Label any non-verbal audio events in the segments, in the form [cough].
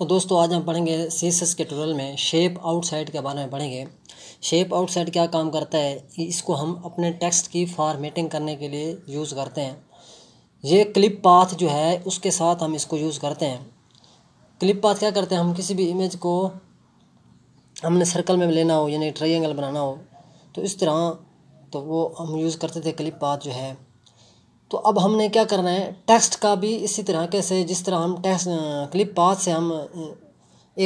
तो दोस्तों आज हम पढ़ेंगे एस के ट्यूटोरियल में शेप आउटसाइड के बारे में पढ़ेंगे शेप आउटसाइड क्या काम करता है इसको हम अपने टेक्स्ट की फॉर्मेटिंग करने के लिए यूज़ करते हैं ये क्लिप पाथ जो है उसके साथ हम इसको यूज़ करते हैं क्लिप पाथ क्या करते हैं हम किसी भी इमेज को हमने सर्कल में लेना हो यानी ट्रायंगल बनाना हो तो इस तरह तो वो हम यूज़ करते थे क्लिप पाथ जो है तो अब हमने क्या करना है टेक्स्ट का भी इसी तरह कैसे जिस तरह हम टेक्स क्लिप पाथ से हम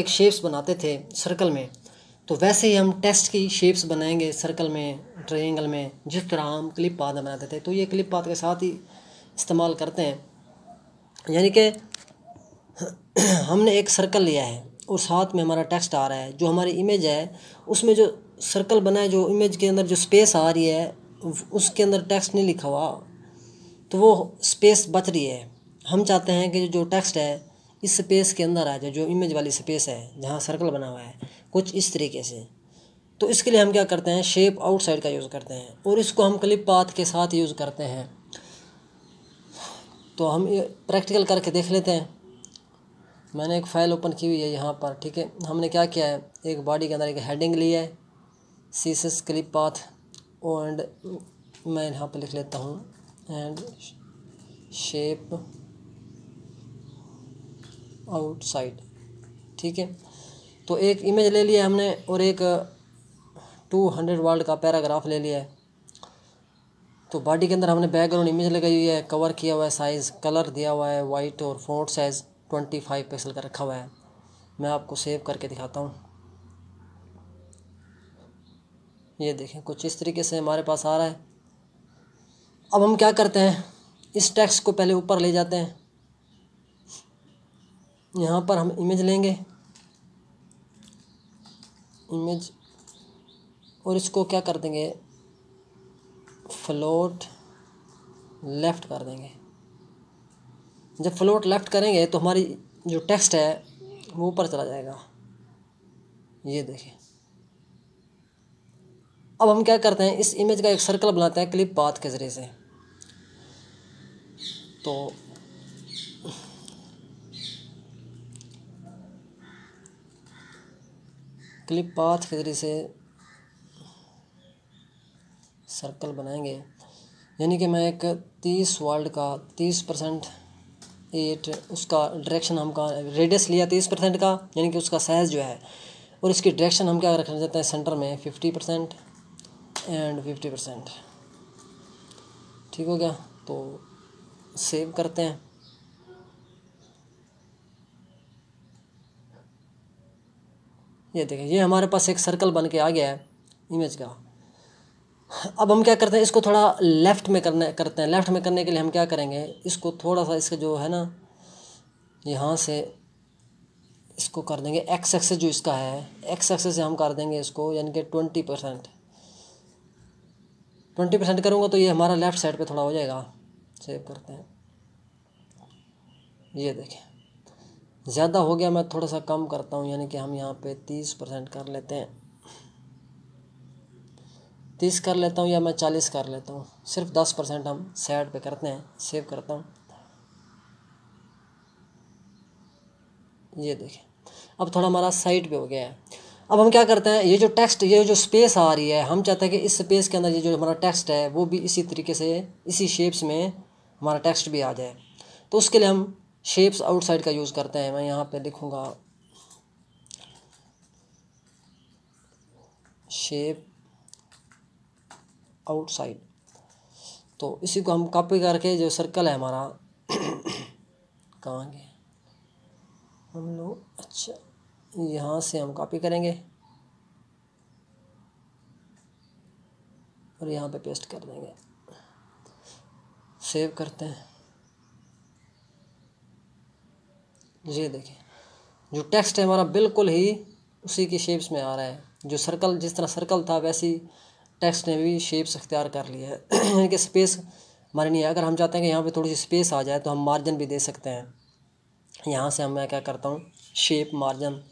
एक शेप्स बनाते थे सर्कल में तो वैसे ही हम टेक्स्ट की शेप्स बनाएंगे सर्कल में ट्रायंगल में जिस तरह हम क्लिप पाथ बनाते थे तो ये क्लिप पाथ के साथ ही इस्तेमाल करते हैं यानी कि [clears throat] हमने एक सर्कल लिया है और साथ में हमारा टेक्स्ट आ रहा है जो हमारी इमेज है उसमें जो सर्कल बना है जो इमेज के अंदर जो स्पेस आ रही है उसके अंदर टेक्स्ट नहीं लिखा हुआ तो वो स्पेस बच रही है हम चाहते हैं कि जो टेक्स्ट है इस स्पेस के अंदर आ जाए जो इमेज वाली स्पेस है जहाँ सर्कल बना हुआ है कुछ इस तरीके से तो इसके लिए हम क्या करते हैं शेप आउटसाइड का यूज़ करते हैं और इसको हम क्लिप पाथ के साथ यूज़ करते हैं तो हम प्रैक्टिकल करके देख लेते हैं मैंने एक फ़ाइल ओपन की हुई है यहाँ पर ठीक है हमने क्या किया है एक बॉडी के अंदर एक हेडिंग ली है सीसस क्लिप पाथ और मैं यहाँ पर लिख लेता हूँ and shape outside ठीक है तो एक इमेज ले लिया हमने और एक टू हंड्रेड वर्ल्ड का पैराग्राफ ले लिया है तो बॉडी के अंदर हमने बैकग्राउंड इमेज लगाई हुई है कवर किया हुआ है साइज़ कलर दिया हुआ है वाइट और font size twenty five pixel का रखा हुआ है मैं आपको सेव करके दिखाता हूँ ये देखें कुछ इस तरीके से हमारे पास आ रहा है अब हम क्या करते हैं इस टेक्स को पहले ऊपर ले जाते हैं यहाँ पर हम इमेज लेंगे इमेज और इसको क्या कर देंगे फ्लोट लेफ़्ट कर देंगे जब फ्लोट लेफ़्ट करेंगे तो हमारी जो टेक्स्ट है वो ऊपर चला जाएगा ये देखिए अब हम क्या करते हैं इस इमेज का एक सर्कल बनाते हैं क्लिप पाथ के ज़रिए से तो क्लिप पाथ के जरिए से सर्कल बनाएंगे यानी कि मैं एक तीस वर्ल्ड का तीस परसेंट एट उसका डायरेक्शन हम का रेडियस लिया तीस परसेंट का यानी कि उसका साइज़ जो है और इसकी डायरेक्शन हम क्या रखना चाहते हैं सेंटर में fifty percent and fifty percent ठीक हो गया तो सेव करते हैं ये देखें ये हमारे पास एक सर्कल बन के आ गया है इमेज का अब हम क्या करते हैं इसको थोड़ा लेफ़्ट में करने करते हैं लेफ़्ट में करने के लिए हम क्या करेंगे इसको थोड़ा सा इसका जो है ना यहाँ से इसको कर देंगे एक्स एक्सेस जो इसका है एक्स एक्सेस से हम कर देंगे इसको यानी कि ट्वेंटी परसेंट ट्वेंटी परसेंट करूँगा तो ये हमारा लेफ़्ट साइड पे थोड़ा हो जाएगा सेव करते हैं ये देखें ज़्यादा हो गया मैं थोड़ा सा कम करता हूँ यानी कि हम यहाँ पे तीस परसेंट कर लेते हैं तीस कर लेता हूँ या मैं चालीस कर लेता हूँ सिर्फ दस परसेंट हम सैड पे करते हैं सेव करता हूँ ये देखें अब थोड़ा हमारा साइट पे हो गया है अब हम क्या करते हैं ये जो टेक्स्ट ये जो स्पेस आ रही है हम चाहते हैं कि इस स्पेस के अंदर ये जो हमारा टेक्स्ट है वो भी इसी तरीके से इसी शेप्स में हमारा टेक्स्ट भी आ जाए तो उसके लिए हम शेप्स आउटसाइड का यूज़ करते हैं मैं यहाँ पे लिखूँगा शेप आउटसाइड तो इसी को हम कॉपी करके जो सर्कल है हमारा कहाँ गए हम लोग अच्छा यहाँ से हम कॉपी करेंगे और यहाँ पे पेस्ट कर देंगे सेव करते हैं ये देखिए जो टेक्स्ट है हमारा बिल्कुल ही उसी की शेप्स में आ रहा है जो सर्कल जिस तरह सर्कल था वैसी टेक्स्ट ने भी शेप्स अख्तियार कर लिया है [clears throat] यानी कि स्पेस हमारे नहीं है अगर हम चाहते हैं कि यहाँ पे थोड़ी सी स्पेस आ जाए तो हम मार्जिन भी दे सकते हैं यहाँ से हम मैं क्या करता हूँ शेप मार्जिन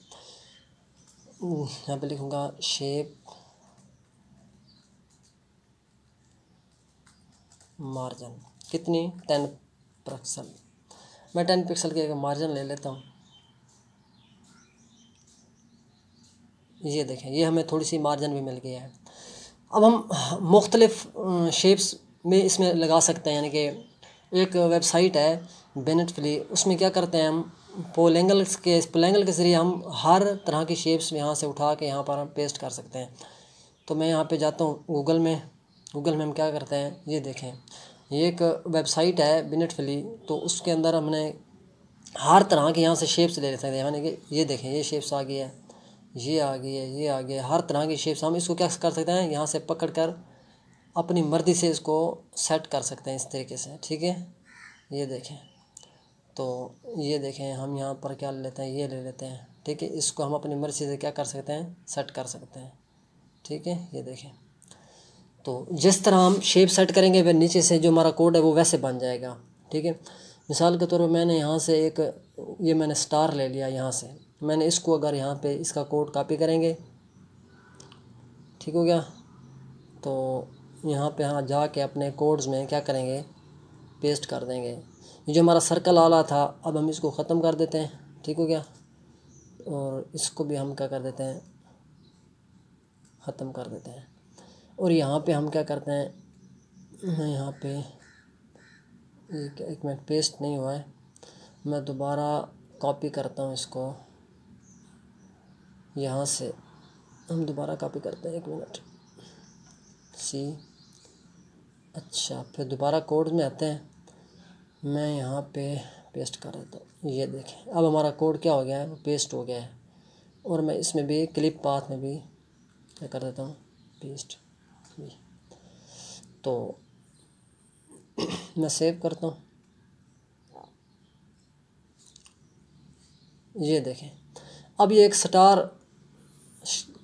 यहाँ पे लिखूँगा शेप मार्जिन कितनी टेन पिक्सल मैं टेन पिक्सल के एक मार्जिन ले लेता हूँ ये देखें ये हमें थोड़ी सी मार्जिन भी मिल गया है अब हम मुख्तलिफ शेप्स में इसमें लगा सकते हैं यानी कि एक वेबसाइट है बेनेट फ्ली उसमें क्या करते हैं हम पोलेंगल्स के पोलेंगल के ज़रिए हम हर तरह की शेप्स यहाँ से उठा के यहाँ पर हम पेस्ट कर सकते हैं तो मैं यहाँ पे जाता हूँ गूगल में गूगल में हम क्या करते हैं ये देखें ये एक वेबसाइट है बिनट फली तो उसके अंदर हमने हर तरह के यहाँ से शेप्स ले सकते हैं यानी कि ये देखें ये शेप्स आ गई है ये आ गई है ये आ गया है हर तरह की शेप्स हम इसको क्या कर सकते हैं यहाँ से पकड़ कर अपनी मर्ज़ी से इसको सेट कर सकते हैं इस तरीके से ठीक है ये देखें तो ये देखें हम यहाँ पर क्या लेते हैं ये ले लेते हैं ठीक है इसको हम अपनी मर्ज़ी से क्या कर सकते हैं सेट कर सकते हैं ठीक है ये देखें तो जिस तरह हम शेप सेट करेंगे फिर नीचे से जो हमारा कोड है वो वैसे बन जाएगा ठीक है मिसाल के तौर पर मैंने यहाँ से एक ये मैंने स्टार ले लिया यहाँ से मैंने इसको अगर यहाँ पे इसका कोड कॉपी करेंगे ठीक हो गया तो यहाँ पे हाँ जाके अपने कोड्स में क्या करेंगे पेस्ट कर देंगे ये जो हमारा सर्कल आला था अब हम इसको ख़त्म कर देते हैं ठीक हो गया और इसको भी हम क्या कर देते हैं ख़त्म कर देते हैं और यहाँ पे हम क्या करते हैं यहाँ पे एक, एक मिनट पेस्ट नहीं हुआ है मैं दोबारा कॉपी करता हूँ इसको यहाँ से हम दोबारा कॉपी करते हैं एक मिनट सी अच्छा फिर दोबारा कोड में आते हैं मैं यहाँ पे पेस्ट कर देता हूँ ये देखें अब हमारा कोड क्या हो गया है वो पेस्ट हो गया है और मैं इसमें भी क्लिप पाथ में भी क्या कर देता हूँ पेस्ट तो मैं सेव करता हूँ ये देखें अब ये एक स्टार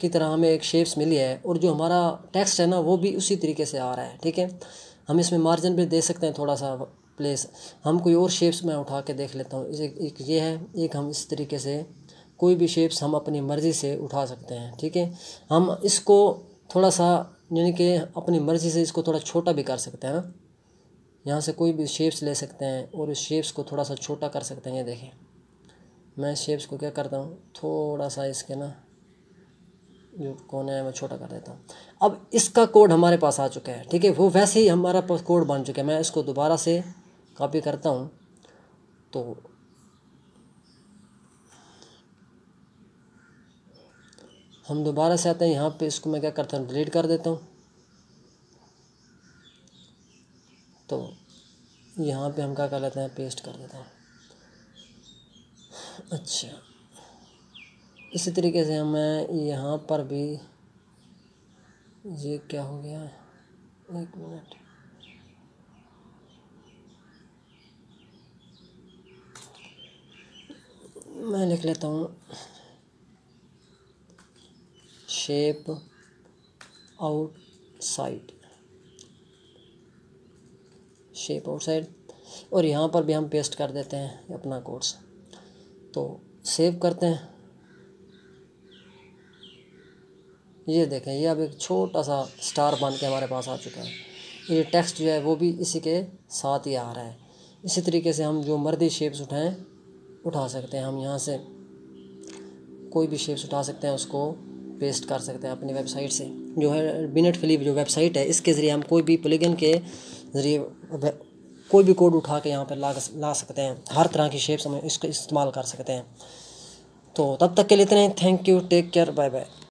की तरह हमें एक शेप्स मिली है और जो हमारा टेक्स्ट है ना वो भी उसी तरीके से आ रहा है ठीक है हम इसमें मार्जिन भी दे सकते हैं थोड़ा सा प्लेस हम कोई और शेप्स मैं उठा के देख लेता हूँ एक ये है एक हम इस तरीके से कोई भी शेप्स हम अपनी मर्ज़ी से उठा सकते हैं ठीक है हम इसको थोड़ा सा यानी कि अपनी मर्ज़ी से इसको थोड़ा छोटा भी कर सकते हैं ना यहाँ से कोई भी शेप्स ले सकते हैं और उस शेप्स को थोड़ा सा छोटा कर सकते हैं ये देखें मैं शेप्स को क्या करता हूँ थोड़ा सा इसके ना जो कोने है मैं छोटा कर देता हूँ अब इसका कोड हमारे पास आ चुका है ठीक है वो वैसे ही हमारा कोड बन चुका है मैं इसको दोबारा से कॉपी करता हूँ तो हम दोबारा से आते हैं यहाँ पे इसको मैं क्या करता हूँ डिलीट कर देता हूँ तो यहाँ पे हम क्या कर लेते हैं पेस्ट कर देते हैं अच्छा इसी तरीके से हमें यहाँ पर भी ये क्या हो गया एक मिनट मैं लिख लेता हूँ आउट आउटसाइड शेप आउटसाइड और यहाँ पर भी हम पेस्ट कर देते हैं अपना कोर्स तो सेव करते हैं ये देखें ये अब एक छोटा सा स्टार बन के हमारे पास आ चुका है ये टेक्स्ट जो है वो भी इसी के साथ ही आ रहा है इसी तरीके से हम जो मर्दी शेप्स उठाएं उठा सकते हैं हम यहाँ से कोई भी शेप्स उठा सकते हैं उसको पेस्ट कर सकते हैं अपनी वेबसाइट से जो है बिनेट फिलिप जो वेबसाइट है इसके ज़रिए हम कोई भी पुलिगन के ज़रिए कोई भी कोड उठा के यहाँ पर ला ला सकते हैं हर तरह की शेप्स हम इसको इस्तेमाल कर सकते हैं तो तब तक के लिए इतने thank you take care bye bye